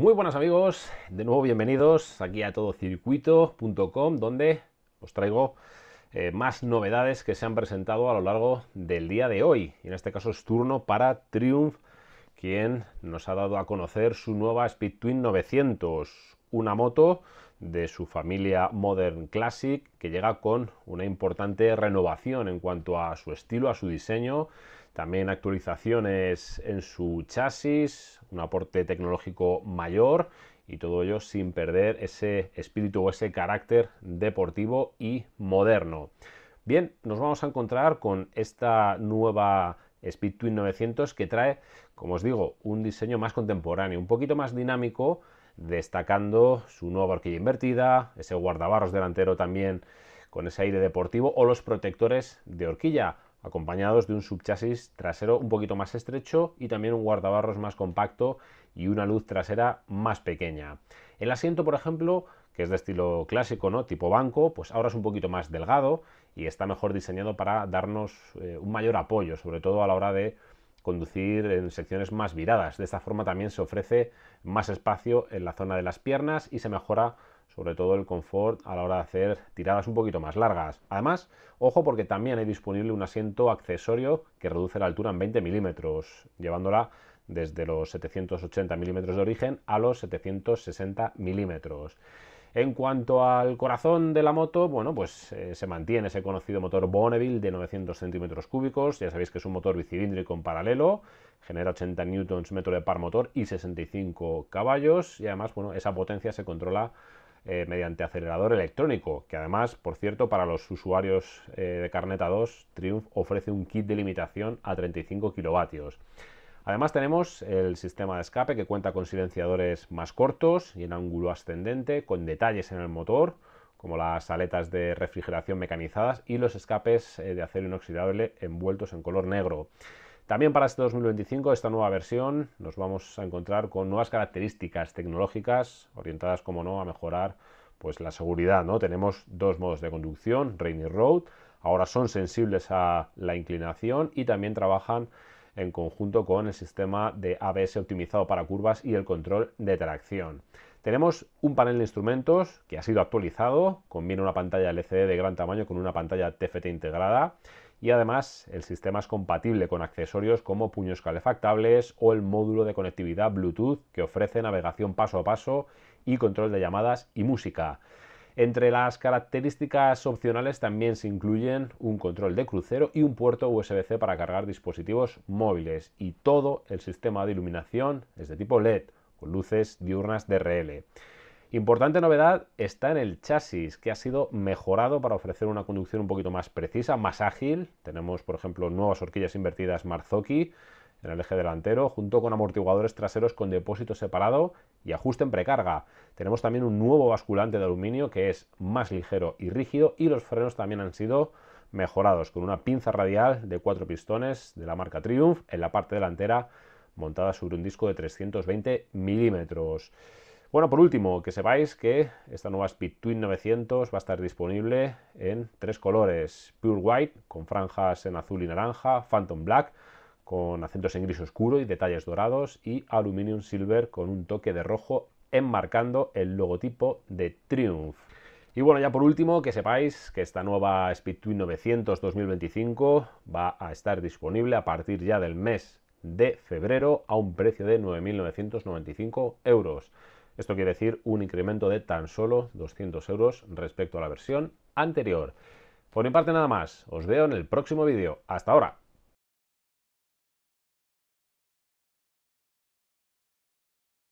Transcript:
Muy buenas amigos, de nuevo bienvenidos aquí a todocircuito.com donde os traigo eh, más novedades que se han presentado a lo largo del día de hoy. Y en este caso es turno para Triumph, quien nos ha dado a conocer su nueva Speed Twin 900, una moto de su familia Modern Classic que llega con una importante renovación en cuanto a su estilo, a su diseño también actualizaciones en su chasis, un aporte tecnológico mayor y todo ello sin perder ese espíritu o ese carácter deportivo y moderno. Bien, nos vamos a encontrar con esta nueva Speed Twin 900 que trae, como os digo, un diseño más contemporáneo, un poquito más dinámico, destacando su nueva horquilla invertida, ese guardabarros delantero también con ese aire deportivo o los protectores de horquilla acompañados de un subchasis trasero un poquito más estrecho y también un guardabarros más compacto y una luz trasera más pequeña. El asiento, por ejemplo, que es de estilo clásico, ¿no? tipo banco, pues ahora es un poquito más delgado y está mejor diseñado para darnos eh, un mayor apoyo, sobre todo a la hora de conducir en secciones más viradas. De esta forma también se ofrece más espacio en la zona de las piernas y se mejora sobre todo el confort a la hora de hacer tiradas un poquito más largas. Además, ojo porque también hay disponible un asiento accesorio que reduce la altura en 20 milímetros, llevándola desde los 780 milímetros de origen a los 760 milímetros. En cuanto al corazón de la moto, bueno, pues eh, se mantiene ese conocido motor Bonneville de 900 centímetros cúbicos. Ya sabéis que es un motor bicilíndrico en paralelo, genera 80 newtons metro de par motor y 65 caballos. Y además, bueno, esa potencia se controla eh, mediante acelerador electrónico, que además, por cierto, para los usuarios eh, de Carneta 2, Triumph ofrece un kit de limitación a 35 kilovatios. Además tenemos el sistema de escape que cuenta con silenciadores más cortos y en ángulo ascendente, con detalles en el motor, como las aletas de refrigeración mecanizadas y los escapes eh, de acero inoxidable envueltos en color negro. También para este 2025, esta nueva versión, nos vamos a encontrar con nuevas características tecnológicas orientadas, como no, a mejorar pues, la seguridad. ¿no? Tenemos dos modos de conducción, Rainy Road, ahora son sensibles a la inclinación y también trabajan en conjunto con el sistema de ABS optimizado para curvas y el control de tracción. Tenemos un panel de instrumentos que ha sido actualizado, combina una pantalla LCD de gran tamaño con una pantalla TFT integrada y además el sistema es compatible con accesorios como puños calefactables o el módulo de conectividad Bluetooth que ofrece navegación paso a paso y control de llamadas y música. Entre las características opcionales también se incluyen un control de crucero y un puerto USB-C para cargar dispositivos móviles y todo el sistema de iluminación es de tipo LED con luces diurnas DRL. Importante novedad está en el chasis, que ha sido mejorado para ofrecer una conducción un poquito más precisa, más ágil. Tenemos, por ejemplo, nuevas horquillas invertidas Marzocchi en el eje delantero, junto con amortiguadores traseros con depósito separado y ajuste en precarga. Tenemos también un nuevo basculante de aluminio que es más ligero y rígido y los frenos también han sido mejorados con una pinza radial de cuatro pistones de la marca Triumph en la parte delantera montada sobre un disco de 320 milímetros. Bueno, por último, que sepáis que esta nueva Speed Twin 900 va a estar disponible en tres colores, Pure White con franjas en azul y naranja, Phantom Black con acentos en gris oscuro y detalles dorados y Aluminium Silver con un toque de rojo enmarcando el logotipo de Triumph. Y bueno, ya por último, que sepáis que esta nueva Speed Twin 900 2025 va a estar disponible a partir ya del mes de febrero a un precio de 9.995 euros. Esto quiere decir un incremento de tan solo 200 euros respecto a la versión anterior. Por mi parte nada más, os veo en el próximo vídeo. Hasta ahora.